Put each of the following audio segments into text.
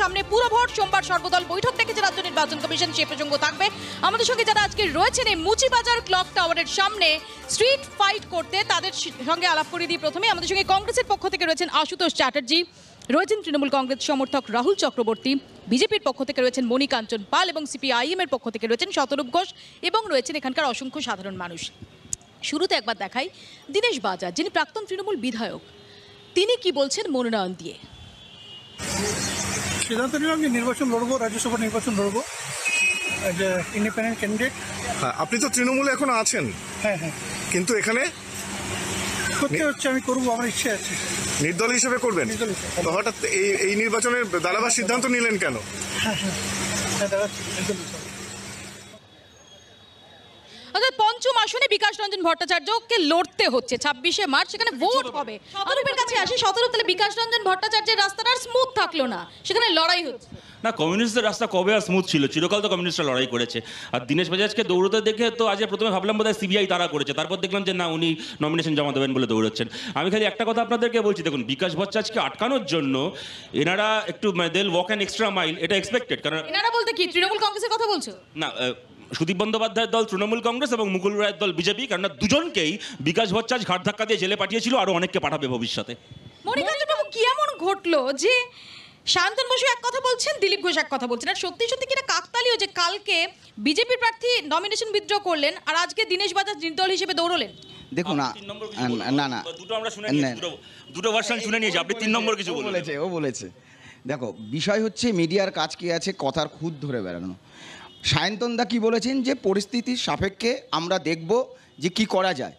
সামনে পুরো ভোট সোমবার সর্বদল বৈঠক ডেকেছে রাজ্য নির্বাচন কমিশন সে প্রসঙ্গ থাকবে আমাদের সঙ্গে যারা আজকে রয়েছেন এই মুচিবাজার ক্লক টাওয়ারের সামনে স্ট্রিট ফাইট করতে তাদের সঙ্গে আলাপ করে দিই প্রথমে আমাদের সঙ্গে কংগ্রেসের পক্ষ থেকে রয়েছেন আশুতোষ চ্যাটার্জি রয়েছেন তৃণমূল কংগ্রেস সমর্থক রাহুল চক্রবর্তী বিজেপির পক্ষ থেকে রয়েছেন মণিকাঞ্চন পাল এবং সিপিআইএম এর পক্ষ থেকে রয়েছেন শতরূপ ঘোষ এবং রয়েছেন এখানকার অসংখ্য সাধারণ মানুষ শুরুতে একবার দেখাই দীনেশ বাজার যিনি প্রাক্তন তৃণমূল বিধায়ক তিনি কি বলছেন মনোনয়ন দিয়ে সিদ্ধান্ত নিলাম যে নির্বাচন লড়বো রাজ্যসভা নির্বাচন লড়বো অ্যাজ এ ইন্ডিপেন্ডেন্ট ক্যান্ডিডেট হ্যাঁ আপনি তো তৃণমূলে এখন আছেন হ্যাঁ হ্যাঁ কিন্তু এখানে করতে হচ্ছে আমি করবো আমার ইচ্ছে আছে নির্দল হিসেবে করবেন হঠাৎ এই এই নির্বাচনের দাঁড়াবার সিদ্ধান্ত নিলেন কেন হ্যাঁ হ্যাঁ হ্যাঁ দাদা আসনে বিকাশ রঞ্জন ভট্টাচার্যকে লড়তে হচ্ছে ছাব্বিশে মার্চ সেখানে ভোট হবে অনুপের কাছে আসি সতেরো তাহলে বিকাশ রঞ্জন ভট্টাচার্যের রাস্তাটা আর স্মুথ থাকলো না সেখানে লড়াই হচ্ছে না কমিউনিস্টদের রাস্তা কবে আর স্মুথ ছিল চিরকাল তো কমিউনিস্টরা লড়াই করেছে আর দিনেশ বাজাজকে দৌড়তে দেখে তো আজ প্রথমে ভাবলাম বোধ সিবিআই তারা করেছে তারপর দেখলাম যে না উনি নমিনেশন জমা দেবেন বলে দৌড়চ্ছেন আমি খালি একটা কথা আপনাদেরকে বলছি দেখুন বিকাশ ভট্টাচার্যকে আটকানোর জন্য এনারা একটু মানে they'll walk an extra mile এটা এক্সপেক্টেড কারণ এনারা বলতে কি তৃণমূল কংগ্রেসের কথা বলছো না সুদীপ বন্দ্যোপাধ্যায়ের দল তৃণমূল কংগ্রেস এবং মুকুল রায়ের দল বিজেপি কেননা দুজনকেই বিকাশ ভট্টাচ ঘাট ধাক্কা দিয়ে জেলে পাঠিয়েছিল আরও অনেককে পাঠাবে ভবিষ্যতে কি এমন ঘটলো যে শান্তন বসু এক কথা বলছেন দিলীপ ঘোষ এক কথা বলছেন আর সত্যি সত্যি কিনা কাকতালীয় যে কালকে বিজেপি প্রার্থী নমিনেশন বিদ্রোহ করলেন আর আজকে দীনেশ বাজার নির্দল হিসেবে দৌড়লেন দেখুন না না না দুটো আমরা শুনে দুটো ভার্সন শুনে নিয়েছি আপনি তিন নম্বর কিছু বলেছে ও বলেছে দেখো বিষয় হচ্ছে মিডিয়ার কাজ কি আছে কথার খুদ ধরে বেড়ানো সায়ন্তনদা কি বলেছেন যে পরিস্থিতির সাপেক্ষে আমরা দেখব যে কি করা যায়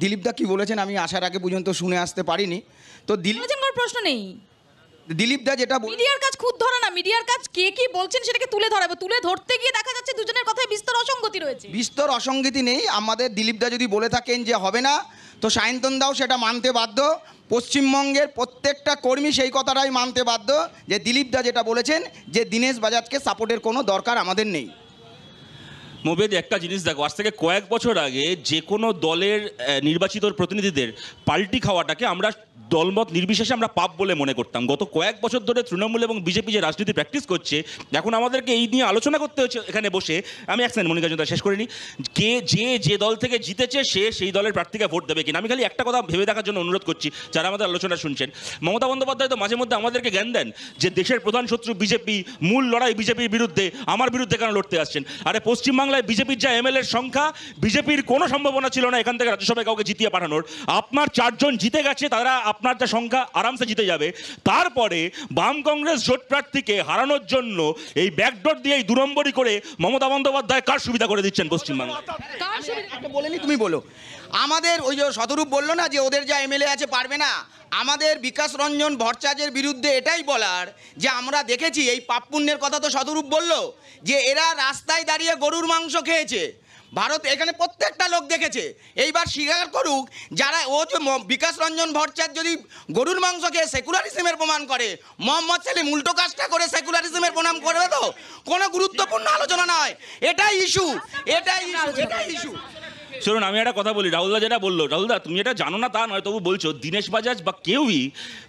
দিলীপদা কি বলেছেন আমি আসার আগে পর্যন্ত শুনে আসতে পারিনি তো দিলীপ আচ্ছা, প্রশ্ন নেই দিলীপ দা যেটা মিডিয়ার কাজ খুদ ধরে না মিডিয়ার কাজ কে কি বলছেন সেটাকে তুলে ধরাবে তুলে ধরতে গিয়ে দেখা যাচ্ছে দুজনের কথায় বিস্তর অসঙ্গতি রয়েছে বিস্তর অসঙ্গতি নেই আমাদের দিলীপ দা যদি বলে থাকেন যে হবে না তো সায়ন্তন দাও সেটা মানতে বাধ্য পশ্চিমবঙ্গের প্রত্যেকটা কর্মী সেই কথাটাই মানতে বাধ্য যে দিলীপ দা যেটা বলেছেন যে দীনেশ বাজাজকে সাপোর্টের কোনো দরকার আমাদের নেই মোবেদ একটা জিনিস দেখো আজ থেকে কয়েক বছর আগে যে কোনো দলের নির্বাচিত প্রতিনিধিদের পাল্টি খাওয়াটাকে আমরা দলমত নির্বিশেষে আমরা পাপ বলে মনে করতাম গত কয়েক বছর ধরে তৃণমূল এবং বিজেপি যে রাজনীতি প্র্যাকটিস করছে এখন আমাদেরকে এই নিয়ে আলোচনা করতে হচ্ছে এখানে বসে আমি এক সেকেন্ড মনিকা শেষ করিনি কে যে যে দল থেকে জিতেছে সে সেই দলের প্রার্থীকে ভোট দেবে কিনা আমি খালি একটা কথা ভেবে দেখার জন্য অনুরোধ করছি যারা আমাদের আলোচনা শুনছেন মমতা বন্দ্যোপাধ্যায় তো মাঝে মধ্যে আমাদেরকে জ্ঞান দেন যে দেশের প্রধান শত্রু বিজেপি মূল লড়াই বিজেপির বিরুদ্ধে আমার বিরুদ্ধে কেন লড়তে আসছেন আরে পশ্চিমবাংলায় বিজেপির যা এমএলএর সংখ্যা বিজেপির কোনো সম্ভাবনা ছিল না এখান থেকে রাজ্যসভায় কাউকে জিতিয়ে পাঠানোর আপনার চারজন জিতে গেছে তারা আপনার যা সংখ্যা আরামসে জিতে যাবে তারপরে বাম কংগ্রেস জোট প্রার্থীকে হারানোর জন্য এই ব্যাকডোর দিয়ে এই দু করে মমতা বন্দ্যোপাধ্যায় কার সুবিধা করে দিচ্ছেন পশ্চিমবঙ্গে বলেনি তুমি বলো আমাদের ওই যে সদরূপ বললো না যে ওদের যা এমএলএ আছে পারবে না আমাদের বিকাশ রঞ্জন ভট্টাচার্যের বিরুদ্ধে এটাই বলার যে আমরা দেখেছি এই পাপ পুণ্যের কথা তো সদরূপ বলল যে এরা রাস্তায় দাঁড়িয়ে গরুর মাংস খেয়েছে ভারত এখানে প্রত্যেকটা লোক দেখেছে এইবার স্বীকার করুক যারা ও যে বিকাশ রঞ্জন ভট্টাচার্য যদি গরুর মাংসকে সেকুলারিজমের প্রমাণ করে মোহাম্মদ সেলিম উল্টো কাজটা করে সেকুলারিজমের প্রণাম করবে তো কোনো গুরুত্বপূর্ণ আলোচনা নয় এটাই ইস্যু এটাই ইস্যু এটাই ইস্যু শুনুন আমি একটা কথা বলি রাহুলদা যেটা বললো রাহুলদা তুমি এটা জানো না তা নয় তবু বলছো দিনেশ বাজাজ বা কেউই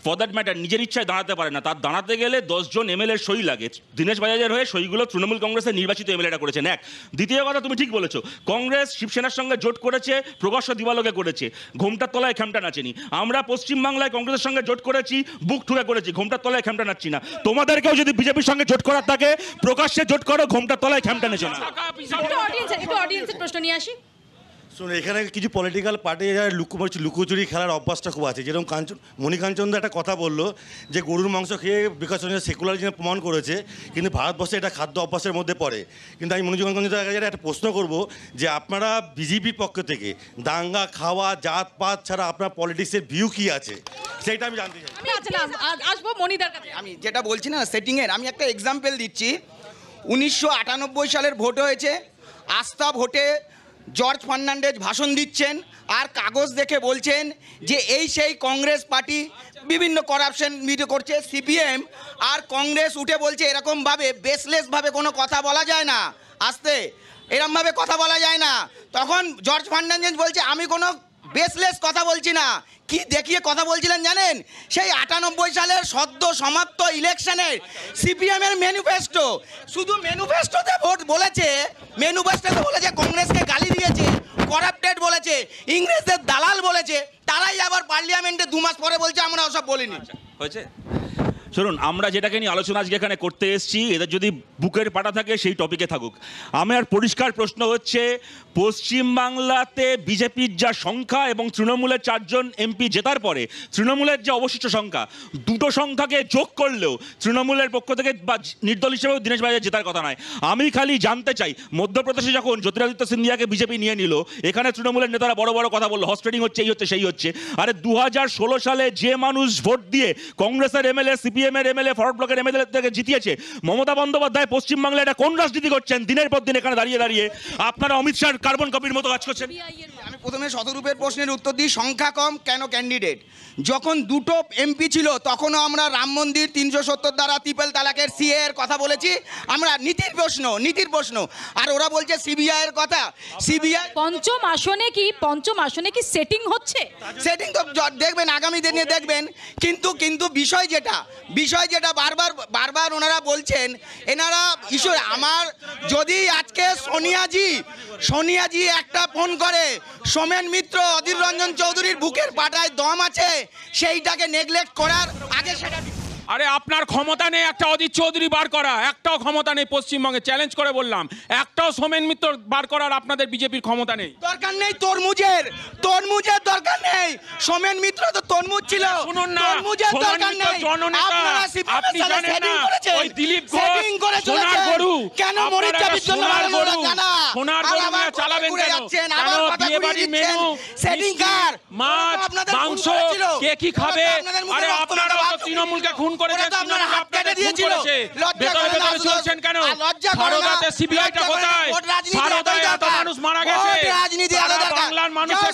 ফর দ্যাট ম্যাটার নিজের ইচ্ছায় দাঁড়াতে পারে না তার দাঁড়াতে গেলে দশজন এর সই লাগে দিনেশ বাজাজের হয়ে সইগুলো তৃণমূল কংগ্রেসের নির্বাচিত এমএলএরা করেছেন এক দ্বিতীয় কথা তুমি ঠিক বলেছো কংগ্রেস শিবসেনার সঙ্গে জোট করেছে প্রকাশ্য দিবালোকে করেছে ঘোমটার তলায় খ্যামটা নাচেনি আমরা পশ্চিমবাংলায় কংগ্রেসের সঙ্গে জোট করেছি বুক ঠুকে করেছি ঘোমটার তলায় খ্যামটা নাচছি না তোমাদেরকেও যদি বিজেপির সঙ্গে জোট করার থাকে প্রকাশ্যে জোট করো ঘোমটার তলায় খ্যামটা নেচো না প্রশ্ন নিয়ে আসি শুনে এখানে কিছু পলিটিক্যাল পার্টি যারা লুকোচুরি মানে লুকোচুরি খেলার অভ্যাসটা খুব আছে যেরকম কাঞ্চন মণিকাঞ্চনদা একটা কথা বললো যে গরুর মাংস খেয়ে বিকাশ সেকুলার জন্য প্রমাণ করেছে কিন্তু ভারতবর্ষে এটা খাদ্য অভ্যাসের মধ্যে পড়ে কিন্তু আমি মনোজগঞ্জদার কাছে একটা প্রশ্ন করব যে আপনারা বিজেপির পক্ষ থেকে দাঙ্গা খাওয়া জাত পাত ছাড়া আপনার পলিটিক্সের ভিউ কি আছে সেটা আমি জানতে চাই আসবো মনিদার কাছে আমি যেটা বলছি না সেটিংয়ের আমি একটা এক্সাম্পল দিচ্ছি উনিশশো সালের ভোট হয়েছে আস্থা ভোটে জর্জ ফার্নান্ডেজ ভাষণ দিচ্ছেন আর কাগজ দেখে বলছেন যে এই সেই কংগ্রেস পার্টি বিভিন্ন করাপশন মিটে করছে সিপিএম আর কংগ্রেস উঠে বলছে এরকমভাবে বেসলেসভাবে কোনো কথা বলা যায় না আসতে এরমভাবে কথা বলা যায় না তখন জর্জ ফার্নান্ডেজ বলছে আমি কোনো বেসলেস কথা বলছি না কি দেখিয়ে কথা বলছিলেন জানেন সেই আটানব্বই সালের সদ্য সমাপ্ত ইলেকশনের সিপিএমের ম্যানিফেস্টো শুধু ম্যানিফেস্টোতে ভোট বলেছে ম্যানিফেস্টোতে বলেছে কংগ্রেসকে গালি দিয়েছে করাপ্টেড বলেছে ইংরেজদের দালাল বলেছে তারাই আবার পার্লিয়ামেন্টে দু মাস পরে বলছে আমরা ওসব বলিনি আচ্ছা, হয়েছে শুনুন আমরা যেটাকে নিয়ে আলোচনা আজকে এখানে করতে এসেছি এদের যদি বুকের পাটা থাকে সেই টপিকে থাকুক আমার পরিষ্কার প্রশ্ন হচ্ছে পশ্চিমবাংলাতে বিজেপির যা সংখ্যা এবং তৃণমূলের চারজন এমপি জেতার পরে তৃণমূলের যে অবশিষ্ট সংখ্যা দুটো সংখ্যাকে যোগ করলেও তৃণমূলের পক্ষ থেকে বা নির্দল হিসেবেও দীনেশ বাজার জেতার কথা নয় আমি খালি জানতে চাই মধ্যপ্রদেশে যখন জ্যোতিরাদিত্য সিন্ধিয়াকে বিজেপি নিয়ে নিল এখানে তৃণমূলের নেতারা বড় বড় কথা বললো হসপিটিং হচ্ছে এই হচ্ছে সেই হচ্ছে আরে দু সালে যে মানুষ ভোট দিয়ে কংগ্রেসের এমএলএ সিপি সিপিএম এর এমএলএ ফরওয়ার্ড ব্লকের এমএলএ থেকে জিতিয়েছে মমতা বন্দ্যোপাধ্যায় পশ্চিমবাংলায় এটা কোন রাজনীতি করছেন দিনের পর দিন এখানে দাঁড়িয়ে দাঁড়িয়ে আপনারা অমিত শাহ কার্বন কপির মতো কাজ করছেন প্রথমে শতরূপের প্রশ্নের উত্তর দিই সংখ্যা কম কেন ক্যান্ডিডেট যখন দুটো এমপি ছিল তখনও আমরা রাম মন্দির তিনশো সত্তর দ্বারা ত্রিপল তালাকের সিএ এর কথা বলেছি আমরা নীতির প্রশ্ন নীতির প্রশ্ন আর ওরা বলছে সিবিআই এর কথা সিবিআই পঞ্চম আসনে কি পঞ্চম আসনে কি সেটিং হচ্ছে সেটিং তো দেখবেন আগামী দিনে দেখবেন কিন্তু কিন্তু বিষয় যেটা বিষয় যেটা বারবার বারবার ওনারা বলছেন এনারা ঈশ্বর আমার যদি আজকে সোনিয়াজি সোনিয়াজি একটা ফোন করে সোমেন মিত্র অধীর রঞ্জন চৌধুরীর বুকের পাটায় দম আছে সেইটাকে নেগলেক্ট করার আগে সেটা আরে আপনার ক্ষমতা নেই একটা অজিত চৌধুরী বার করা একটাও ক্ষমতা নেই পশ্চিমবঙ্গে চ্যালেঞ্জ করে বললাম একটাও সোমেন মিত্র বার করার আপনাদের বিজেপির ক্ষমতা নেই দরকার নেই তরমুজের তরমুজের দরকার নেই সোমেন মিত্র তো তরমুজ ছিল শুনুন না তরমুজের দরকার নেই আপনারা আপনি জানেন না ওই দিলীপ ঘোষ সোনার গরু কেন মরিচা সোনার গরু সোনার গরু নিয়ে চালাবেন কেন কেন বিয়ে বাড়ির মেনু সেটিং কার মাছ মাংস কে কি খাবে আরে তৃণমূলকে খুন করে আপনারা হাত কেটে দিয়েছিল ভেতরে কেন ভারতে সিবিআইটা মানুষ মারা গেছে রাজনীতি আলাদা বাংলার মানুষের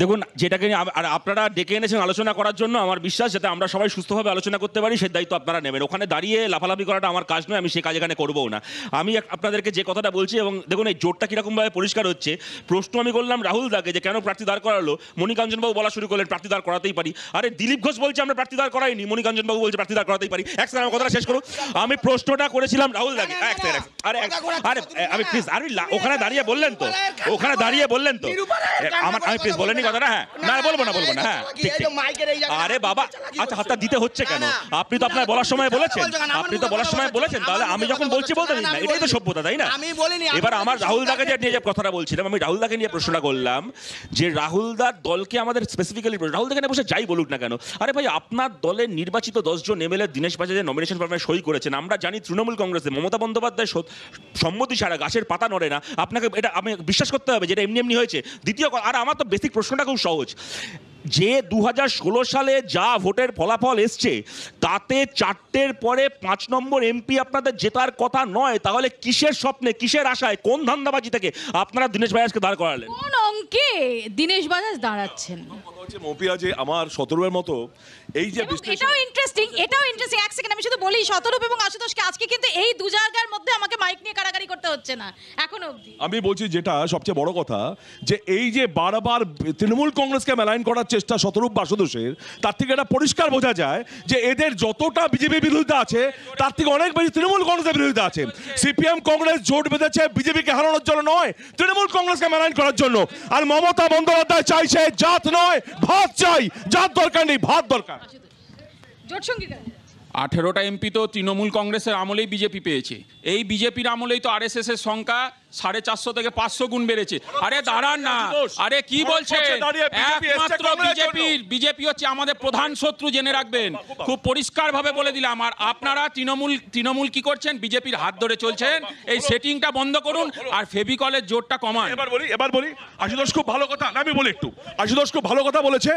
দেখুন যেটাকে নিয়ে আর আপনারা ডেকে এনেছেন আলোচনা করার জন্য আমার বিশ্বাস যাতে আমরা সবাই সুস্থভাবে আলোচনা করতে পারি সে দায়িত্ব আপনারা নেবেন ওখানে দাঁড়িয়ে লাফালাফি করাটা আমার কাজ নয় আমি সেই কাজ এখানে করবো না আমি আপনাদেরকে যে কথাটা বলছি এবং দেখুন এই জোটটা কীরকমভাবে পরিষ্কার হচ্ছে প্রশ্ন আমি করলাম রাহুল দাকে যে কেন প্রার্থী দাঁড় করালো মণিকাঞ্জনবাবু বলা শুরু করলেন প্রার্থী দাঁড় করাতেই পারি আরে দিলীপ ঘোষ বলছে আমরা প্রার্থী দাঁড় করাইনি মণিকাঞ্জনবাবু বলছে প্রার্থী দাঁড় করাতেই পারি এক আমার কথাটা শেষ করো আমি প্রশ্নটা করেছিলাম রাহুল দাকে এক আরে আরে আমি প্লিজ আরে ওখানে দাঁড়িয়ে বললেন তো ওখানে দাঁড়িয়ে বললেন তো আমার আমি প্লিজ বলেনি হ্যাঁ না বলবো না বলবো না হ্যাঁ আরে বাবা আচ্ছা হাতটা দিতে হচ্ছে কেন আপনি তো আপনার বলার সময় বলেছেন আপনি তো বলার সময় বলেছেন তাহলে আমি যখন বলছি বলতে না এটাই তো সভ্যতা তাই না এবার আমার রাহুল দাকে যে নিয়ে যে কথাটা বলছিলাম আমি রাহুল দাকে নিয়ে প্রশ্নটা করলাম যে রাহুল দার দলকে আমাদের স্পেসিফিক্যালি রাহুল দাকে বসে যাই বলুক না কেন আরে ভাই আপনার দলের নির্বাচিত দশজন এমএলএ দীনেশ পাশে নমিনেশন ফর্মে সই করেছেন আমরা জানি তৃণমূল কংগ্রেসে মমতা বন্দ্যোপাধ্যায় সম্মতি ছাড়া গাছের পাতা নড়ে না আপনাকে এটা আমি বিশ্বাস করতে হবে যেটা এমনি এমনি হয়েছে দ্বিতীয় আর আমার তো বেসিক প্রশ্ন não show hoje যে দু সালে যা ভোটের ফলাফল এসছে তাতে চারটের পরে পাঁচ নম্বর এমপি আপনাদের জেতার কথা নয় তাহলে কিসের স্বপ্নে কিসের আশায় কোন ধান্দাবাজি থেকে আপনারা দীনেশ বাজাজকে দাঁড় করালেন কোন অঙ্কে দীনেশ বাজাজ দাঁড়াচ্ছেন হচ্ছে যে আমার মতো এই যে এটাও ইন্টারেস্টিং এটাও ইন্টারেস্টিং এক সেকেন্ড আমি শুধু বলি এবং আজকে কিন্তু এই দু জায়গার মধ্যে আমাকে মাইক নিয়ে করতে হচ্ছে না আমি বলছি যেটা সবচেয়ে বড় কথা যে এই যে বারবার তৃণমূল কংগ্রেসকে মেলাইন করার চেষ্টা শতরূপ বাসুদোষের তার থেকে এটা পরিষ্কার বোঝা যায় যে এদের যতটা বিজেপি বিরোধিতা আছে তার থেকে অনেক বেশি তৃণমূল কংগ্রেসের বিরোধিতা আছে সিপিএম কংগ্রেস জোট বেঁধেছে বিজেপিকে হারানোর জন্য নয় তৃণমূল কংগ্রেসকে ম্যানেজ করার জন্য আর মমতা বন্দ্যোপাধ্যায় চাইছে জাত নয় ভাত চাই জাত দরকার নেই ভাত দরকার আঠেরোটা এমপি তো তৃণমূল কংগ্রেসের আমলেই বিজেপি পেয়েছে এই বিজেপির আমলেই তো আরএসএসের সংখ্যা সাড়ে চারশো থেকে পাঁচশো গুণ বেড়েছে আরে দাঁড়ান না আরে কি বলছে একমাত্র বিজেপি বিজেপি হচ্ছে আমাদের প্রধান শত্রু জেনে রাখবেন খুব পরিষ্কারভাবে বলে দিলাম আর আপনারা তৃণমূল তৃণমূল কি করছেন বিজেপির হাত ধরে চলছেন এই সেটিংটা বন্ধ করুন আর ফেভিকলের জোরটা কমান এবার বলি এবার বলি আশুতোষ খুব ভালো কথা আমি বলি একটু আশুতোষ খুব ভালো কথা বলেছে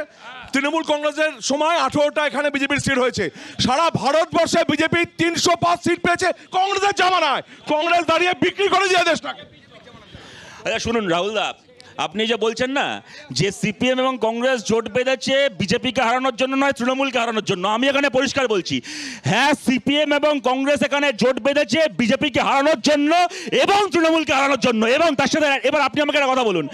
তৃণমূল কংগ্রেসের সময় আঠেরোটা এখানে বিজেপির সিট হয়েছে সারা ভারতবর্ষে বিজেপি তিনশো পাঁচ সিট পেয়েছে কংগ্রেসের জামানায় কংগ্রেস দাঁড়িয়ে বিক্রি করে দিয়ে দেশটাকে আচ্ছা শুনুন রাহুলদা আপনি যে বলছেন না যে সিপিএম এবং কংগ্রেস জোট বেঁধেছে বিজেপিকে হারানোর জন্য নয় তৃণমূলকে হারানোর জন্য আমি এখানে পরিষ্কার বলছি হ্যাঁ সিপিএম এবং কংগ্রেস এখানে জোট বেঁধেছে বিজেপিকে হারানোর জন্য এবং তৃণমূলকে হারানোর জন্য এবং তার সাথে এবার আপনি আমাকে একটা কথা বলুন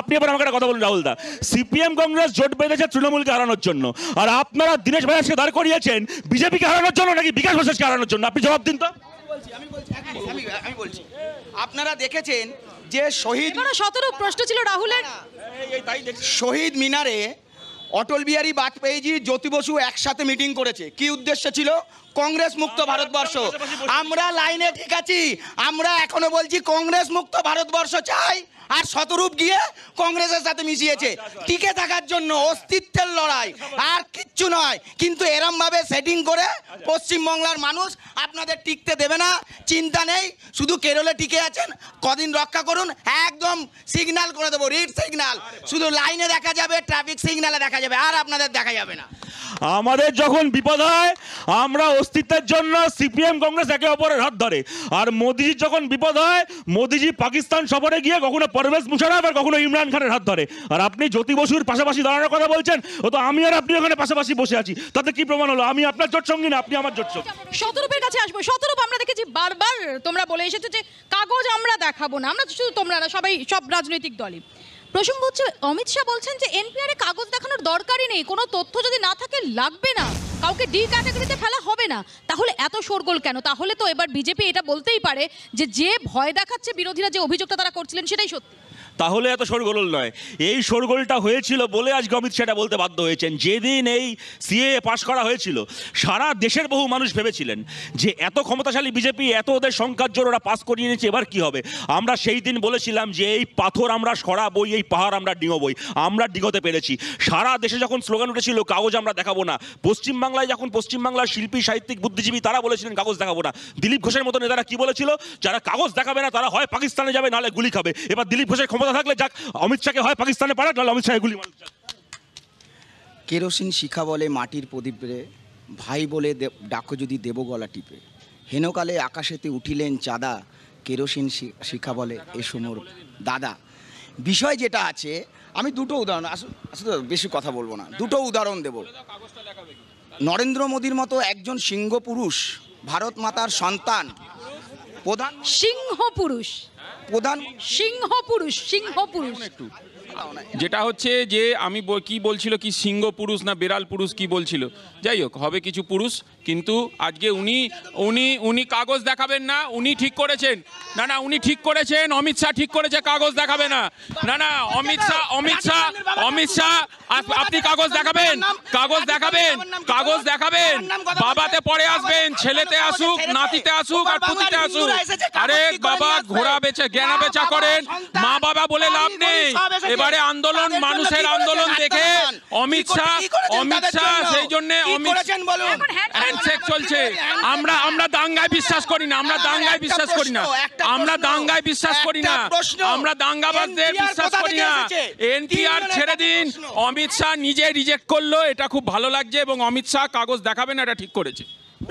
আপনি এবার আমাকে একটা কথা বলুন রাহুলদা সিপিএম কংগ্রেস জোট বেঁধেছে তৃণমূলকে হারানোর জন্য আর আপনারা দীনেশ ভাইয়াসকে দাঁড় করিয়েছেন বিজেপিকে হারানোর জন্য নাকি বিকাশ বসেসকে হারানোর জন্য আপনি জবাব দিন তো আপনারা দেখেছেন যে শহীদ সতেরো প্রশ্ন ছিল রাহুলের শহীদ মিনারে অটল বিহারী বাজপেয়ীজি জ্যোতি বসু একসাথে মিটিং করেছে কি উদ্দেশ্য ছিল কংগ্রেস মুক্ত ভারতবর্ষ আমরা লাইনে ঠিক আছি আমরা এখনো বলছি কংগ্রেস মুক্ত ভারতবর্ষ চাই আর শতরূপ গিয়ে কংগ্রেসের সাথে মিশিয়েছে আচ্ছা, আচ্ছা। টিকে থাকার জন্য অস্তিত্বের লড়াই আর কিচ্ছু নয় কিন্তু এরমভাবে সেটিং করে আচ্ছা। পশ্চিমবাংলার মানুষ আপনাদের টিকতে দেবে না চিন্তা নেই শুধু কেরলে টিকে আছেন কদিন রক্ষা করুন একদম সিগনাল করে দেবো রিড সিগনাল শুধু লাইনে দেখা যাবে ট্রাফিক সিগনালে দেখা যাবে আর আপনাদের দেখা যাবে না আমাদের যখন বিপদ হয় আমরা অস্তিত্বের জন্য সিপিএম কংগ্রেস একে অপরের হাত ধরে আর মোদিজি যখন বিপদ হয় মোদিজি পাকিস্তান সফরে গিয়ে কখনো পরবেশ মুশারফ আর কখনো ইমরান খানের হাত ধরে আর আপনি জ্যোতি বসুর পাশাপাশি দাঁড়ানোর কথা বলছেন ও তো আমি আর আপনি ওখানে পাশাপাশি বসে আছি তাতে কি প্রমাণ হলো আমি আপনার জোট সঙ্গী না আপনি আমার জোট সঙ্গী শতরূপের কাছে আসবো শতরূপ আমরা দেখেছি বারবার তোমরা বলে এসেছো যে কাগজ আমরা দেখাবো না আমরা শুধু তোমরা না সবাই সব রাজনৈতিক দলই প্রসঙ্গ হচ্ছে অমিত শাহ বলছেন যে এনপিআরে কাগজ দেখানোর দরকারই নেই কোনো তথ্য যদি না থাকে লাগবে না কাউকে ডি ক্যাটাগরিতে ফেলা হবে না তাহলে এত শোরগোল কেন তাহলে তো এবার বিজেপি এটা বলতেই পারে যে যে ভয় দেখাচ্ছে বিরোধীরা যে অভিযোগটা তারা করছিলেন সেটাই সত্যি তাহলে এত শোরগোল নয় এই শোরগোলটা হয়েছিল বলে আজকে অমিত সেটা বলতে বাধ্য হয়েছেন যেদিন এই সিএ পাশ করা হয়েছিল সারা দেশের বহু মানুষ ভেবেছিলেন যে এত ক্ষমতাশালী বিজেপি এত ওদের সংখ্যার জোর ওরা পাশ করিয়ে নিয়েছে এবার কি হবে আমরা সেই দিন বলেছিলাম যে এই পাথর আমরা সরা বই এই পাহাড় আমরা ডিঙো বই আমরা ডিঙোতে পেরেছি সারা দেশে যখন স্লোগান উঠেছিল কাগজ আমরা দেখাবো না পশ্চিমবাংলায় যখন পশ্চিমবাংলার শিল্পী সাহিত্যিক বুদ্ধিজীবী তারা বলেছিলেন কাগজ দেখাবো না দিলীপ ঘোষের মতো নেতারা কি বলেছিল যারা কাগজ দেখাবে না তারা হয় পাকিস্তানে যাবে নাহলে গুলি খাবে এবার দিলীপ ঘোষের ক্ষমতা ক্ষমতা থাকলে যাক অমিত শাহকে হয় পাকিস্তানে পাড়া তাহলে অমিত শাহ গুলি কেরোসিন শিখা বলে মাটির প্রদীপ রে ভাই বলে ডাকো যদি দেব গলা টিপে হেনকালে আকাশেতে উঠিলেন চাঁদা কেরোসিন শিখা বলে এ মোর দাদা বিষয় যেটা আছে আমি দুটো উদাহরণ আসলে বেশি কথা বলবো না দুটো উদাহরণ দেব নরেন্দ্র মোদীর মতো একজন সিংহ পুরুষ ভারত মাতার সন্তান প্রধান সিংহ পুরুষ প্রধান সিংহ পুরুষ সিংহ পুরুষ যেটা হচ্ছে যে আমি কি বলছিল কি সিংহ পুরুষ না বেড়াল পুরুষ কি বলছিল যাই হোক হবে কিছু পুরুষ কিন্তু আজকে উনি উনি উনি কাগজ দেখাবেন না উনি ঠিক করেছেন না না উনি ঠিক করেছেন অমিত শাহ ঠিক করেছে কাগজ দেখাবে না না না অমিত শাহ অমিত শাহ অমিত শাহ আপনি কাগজ দেখাবেন কাগজ দেখাবেন কাগজ দেখাবেন বাবাতে পরে আসবেন ছেলেতে আসুক নাতিতে আসুক আর পুতিতে আসুক আরে বাবা ঘোরা বেচা জ্ঞানা বেচা করেন মা বাবা বলে লাভ নেই এবার এবারে আন্দোলন মানুষের আন্দোলন দেখে অমিত শাহ অমিত শাহ সেই জন্য চলছে আমরা আমরা দাঙ্গায় বিশ্বাস করি না আমরা দাঙ্গায় বিশ্বাস করি না আমরা দাঙ্গায় বিশ্বাস করি না আমরা দাঙ্গাবাদদের বিশ্বাস করি না এনপিআর ছেড়ে দিন অমিত শাহ নিজে রিজেক্ট করলো এটা খুব ভালো লাগছে এবং অমিত শাহ কাগজ দেখাবে না এটা ঠিক করেছে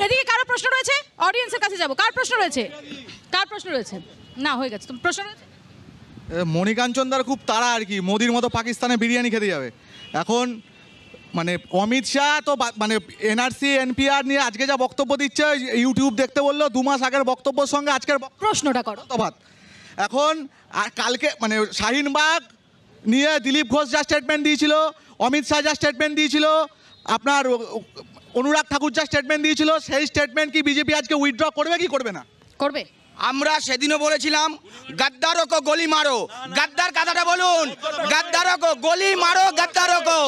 এদিকে কারো প্রশ্ন রয়েছে অডিয়েন্সের কাছে যাব কার প্রশ্ন রয়েছে কার প্রশ্ন রয়েছে না হয়ে গেছে প্রশ্ন রয়েছে মণিকাঞ্চনদার খুব তারা আর কি মোদির মতো পাকিস্তানে বিরিয়ানি খেতে যাবে এখন মানে অমিত শাহ তো মানে এনআরসি এনপিআর নিয়ে আজকে যা বক্তব্য দিচ্ছে ইউটিউব দেখতে বললো দু মাস আগের বক্তব্যের সঙ্গে আজকের প্রশ্নটা কর তফাত এখন আর কালকে মানে শাহিনবাগ নিয়ে দিলীপ ঘোষ যা স্টেটমেন্ট দিয়েছিল অমিত শাহ যা স্টেটমেন্ট দিয়েছিল আপনার অনুরাগ ঠাকুর যা স্টেটমেন্ট দিয়েছিল সেই স্টেটমেন্ট কি বিজেপি আজকে উইথড্র করবে কি করবে না করবে আমরা সেদিনও বলেছিলাম গাদ্দারকো গলি মারো গাদ্দার কথাটা বলুন গাদ্দারকো গলি মারো গাদ্দারকো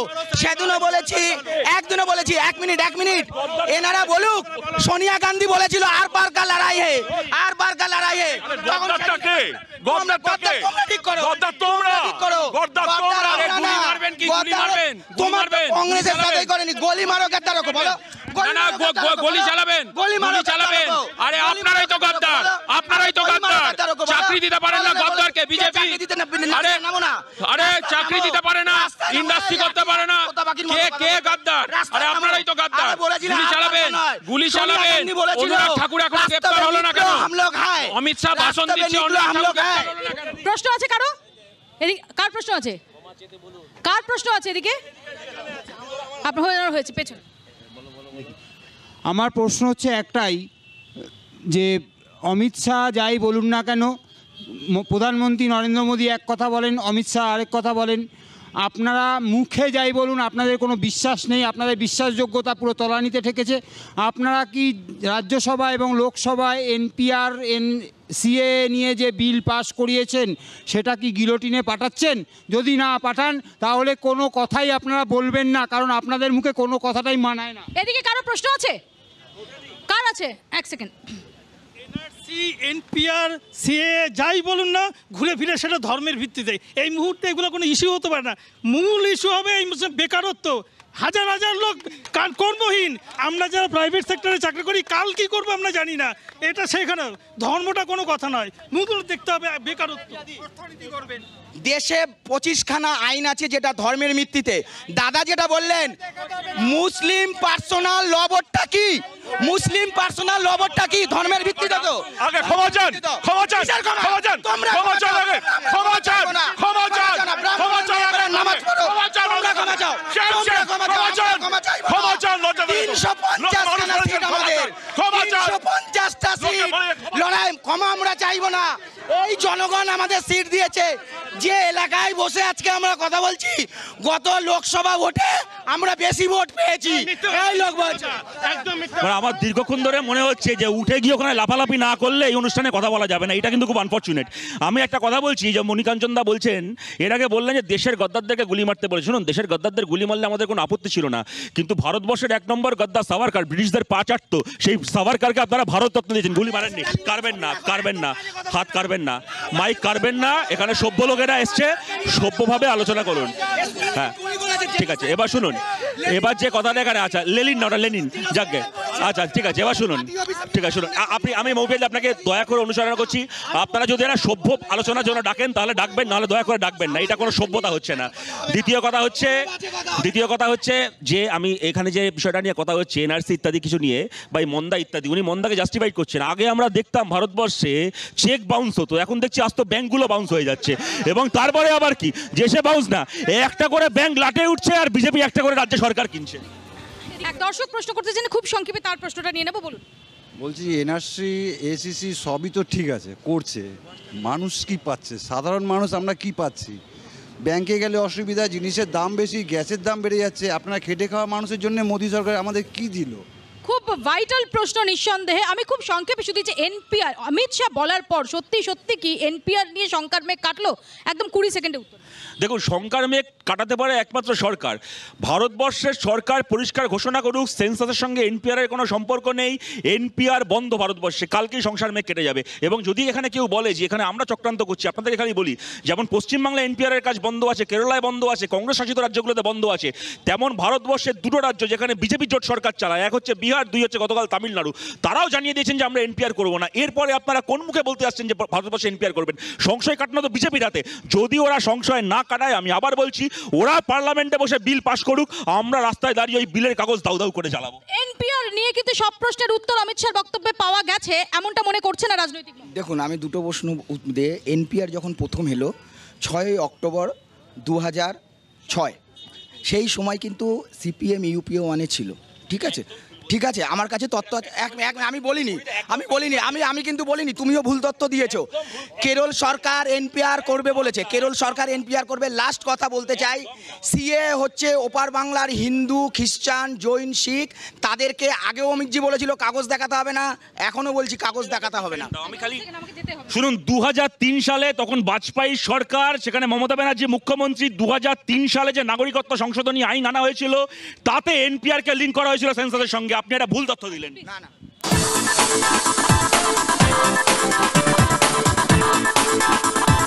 সেদিনও বলেছি একদিনও বলেছি এক মিনিট এক মিনিট এনারা বলুক সোনিয়া গান্ধী বলেছিল আর বার কা লড়াই হে আর বার কা লড়াই হে কংগ্রেসের সাথে করেনি গলি মারো গাদ্দারকো বলো গলি চালাবেন গলি মারো চালাবেন আরে আপনারাই তো গাদ্দার চাকরি দিতে না গদ্দারকে বিজেপি আরে আরে চাকরি দিতে পারে না ইন্ডাস্ট্রি করতে পারে না কে কে গদ্দার আরে আপনারাই তো গদ্দার গুলি চালাবেন গুলি চালাবেন অনুরাগ ঠাকুর এখন হলো না কেন অমিত শাহ ভাষণ দিচ্ছে অনুরাগ ঠাকুর প্রশ্ন আছে কারো কার প্রশ্ন আছে কার প্রশ্ন আছে এদিকে আপনার হয়েছে পেছনে আমার প্রশ্ন হচ্ছে একটাই যে অমিত শাহ যাই বলুন না কেন প্রধানমন্ত্রী নরেন্দ্র মোদী এক কথা বলেন অমিত শাহ আরেক কথা বলেন আপনারা মুখে যাই বলুন আপনাদের কোনো বিশ্বাস নেই আপনাদের বিশ্বাসযোগ্যতা পুরো তলানিতে ঠেকেছে আপনারা কি রাজ্যসভা এবং লোকসভায় এনপিআর এন সিএ নিয়ে যে বিল পাস করিয়েছেন সেটা কি গিলোটিনে পাঠাচ্ছেন যদি না পাঠান তাহলে কোনো কথাই আপনারা বলবেন না কারণ আপনাদের মুখে কোনো কথাটাই মানায় না এদিকে কারো প্রশ্ন আছে কার আছে এক সেকেন্ড এসসি এনপিআর সিএ যাই বলুন না ঘুরে ফিরে সেটা ধর্মের ভিত্তিতে এই মুহূর্তে এগুলো কোনো ইস্যু হতে পারে না মূল ইস্যু হবে এই বেকারত্ব হাজার হাজার লোক কর্মহীন আমরা যারা প্রাইভেট সেক্টরে চাকরি করি কাল কি করবো আমরা জানি না এটা সেখানে ধর্মটা কোনো কথা নয় মূল দেখতে হবে বেকারত্ব দেশে পঁচিশখানা আইন আছে যেটা ধর্মের ভিত্তিতে দাদা যেটা বললেন মুসলিম পার্সোনাল ল কি মুসলিম পার্সোনাল লবরটা কি ধর্মের ভিত্তিতে তো আগে ক্ষমা চান ক্ষমা চান ক্ষমা চান তোমরা ক্ষমা চান আগে ক্ষমা চান ক্ষমা চান ক্ষমা চান আগে নামাজ পড়ো ক্ষমা চান তোমরা ক্ষমা চাও তোমরা ক্ষমা চাও ক্ষমা চাই ক্ষমা চান লজ্জা করে 350 টা সিট আমাদের ক্ষমা চান 350 টা সিট লড়াই ক্ষমা আমরা চাইবো না এই জনগণ আমাদের সিট দিয়েছে যে এলাকায় বসে আজকে আমরা কথা বলছি গত লোকসভা ভোটে আমরা বেশি ভোট পেয়েছি এই লোক বলছে একদম মিথ্যা আমার দীর্ঘক্ষণ ধরে মনে হচ্ছে যে উঠে গিয়ে ওখানে লাফালাফি না করলে এই অনুষ্ঠানে কথা বলা যাবে না এটা কিন্তু খুব আনফর্চুনেট আমি একটা কথা বলছি যে মণিকাঞ্চন দা বলছেন এর আগে বললেন যে দেশের গদ্দারদেরকে গুলি মারতে বলে শুনুন দেশের গদ্দারদের গুলি মারলে আমাদের কোনো আপত্তি ছিল না কিন্তু ভারতবর্ষের এক নম্বর গদ্দার সাভারকার ব্রিটিশদের পা চাটত সেই সাভারকারকে আপনারা ভারত তত্ত্ব দিয়েছেন গুলি মারেননি কারবেন না কারবেন না হাত কারবেন না মাইক কারবেন না এখানে সভ্য লোকেরা এসছে সভ্যভাবে আলোচনা করুন হ্যাঁ ঠিক আছে এবার শুনুন এবার যে কথাটা এখানে আচ্ছা লেনিন না ওটা লেনিন যাকে আচ্ছা, আচ্ছা ঠিক আছে এবার শুনুন ঠিক আছে শুনুন আপনি আমি মোবাইল আপনাকে দয়া করে অনুসরণ করছি আপনারা যদি এরা সভ্য আলোচনার জন্য ডাকেন তাহলে ডাকবেন নাহলে দয়া করে ডাকবেন না এটা কোনো সভ্যতা হচ্ছে না দ্বিতীয় কথা হচ্ছে দ্বিতীয় কথা হচ্ছে যে আমি এখানে যে বিষয়টা নিয়ে কথা হচ্ছে এনআরসি ইত্যাদি কিছু নিয়ে বা মন্দা ইত্যাদি উনি মন্দাকে জাস্টিফাই করছেন আগে আমরা দেখতাম ভারতবর্ষে চেক বাউন্স হতো এখন দেখছি আজ তো ব্যাঙ্কগুলো বাউন্স হয়ে যাচ্ছে এবং তারপরে আবার কি যে সে বাউন্স না একটা করে ব্যাংক লাটে উঠছে আর বিজেপি একটা করে রাজ্য সরকার কিনছে দর্শক প্রশ্ন করতে জেনে খুব সংক্ষেপে তার প্রশ্নটা নিয়ে নেবো বলুন বলছি এনআরসি এসিসি সবই তো ঠিক আছে করছে মানুষ কি পাচ্ছে সাধারণ মানুষ আমরা কি পাচ্ছি ব্যাংকে গেলে অসুবিধা জিনিসের দাম বেশি গ্যাসের দাম বেড়ে যাচ্ছে আপনারা খেটে খাওয়া মানুষের জন্য মোদী সরকার আমাদের কি দিল খুব ভাইটাল প্রশ্ন নিঃসন্দেহে আমি খুব সংক্ষেপে শুধু যে এনপিআর অমিত শাহ বলার পর সত্যি সত্যি কি এনপিআর নিয়ে শঙ্কার মেঘ কাটলো একদম কুড়ি সেকেন্ডে উত্তর দেখুন শঙ্কার মেঘ কাটাতে পারে একমাত্র সরকার ভারতবর্ষের সরকার পরিষ্কার ঘোষণা করুক সেন্সাসের সঙ্গে এনপিআরের কোনো সম্পর্ক নেই এনপিআর বন্ধ ভারতবর্ষে কালকেই সংসার মেঘ কেটে যাবে এবং যদি এখানে কেউ বলে যে এখানে আমরা চক্রান্ত করছি আপনাদের এখানেই বলি যেমন পশ্চিমবাংলা এনপিআরের কাজ বন্ধ আছে কেরলায় বন্ধ আছে কংগ্রেস শাসিত রাজ্যগুলোতে বন্ধ আছে তেমন ভারতবর্ষের দুটো রাজ্য যেখানে বিজেপি জোট সরকার চালায় এক হচ্ছে বিহার আর দুই হচ্ছে গতকাল তামিলনাড়ু তারাও জানিয়ে দিয়েছেন যে আমরা এনপিআর করবো না এরপরে আপনারা কোন মুখে বলতে আসছেন যে ভারতবর্ষে এনপিআর করবেন সংশয় কাটানো তো বিজেপির হাতে যদি ওরা সংশয় না কাটায় আমি আবার বলছি ওরা পার্লামেন্টে বসে বিল পাশ করুক আমরা রাস্তায় দাঁড়িয়ে ওই বিলের কাগজ দাউ দাউ করে জ্বালাবো এনপিআর নিয়ে কিন্তু সব প্রশ্নের উত্তর অমিত শাহর বক্তব্যে পাওয়া গেছে এমনটা মনে করছে না রাজনৈতিক দেখুন আমি দুটো প্রশ্ন দিয়ে এনপিআর যখন প্রথম এলো ছয়ই অক্টোবর দু সেই সময় কিন্তু সিপিএম ইউপিও ওয়ানে ছিল ঠিক আছে ঠিক আছে আমার কাছে তথ্য এক এক আমি বলিনি আমি বলিনি আমি আমি কিন্তু বলিনি তুমিও ভুল তথ্য দিয়েছো কেরল সরকার এনপিআর করবে বলেছে কেরল সরকার এনপিআর করবে লাস্ট কথা বলতে চাই সিএ হচ্ছে ওপার বাংলার হিন্দু খ্রিস্টান জৈন শিখ তাদেরকে আগেও অমিতজি বলেছিল কাগজ দেখাতে হবে না এখনও বলছি কাগজ দেখাতে হবে না আমি খালি শুনুন দু সালে তখন বাজপেয়ী সরকার সেখানে মমতা ব্যানার্জি মুখ্যমন্ত্রী দু সালে যে নাগরিকত্ব সংশোধনী আইন আনা হয়েছিল তাতে এনপিআরকে লিঙ্ক করা হয়েছিল সেন্সারের সঙ্গে আপনি একটা ভুল তথ্য দিলেন না না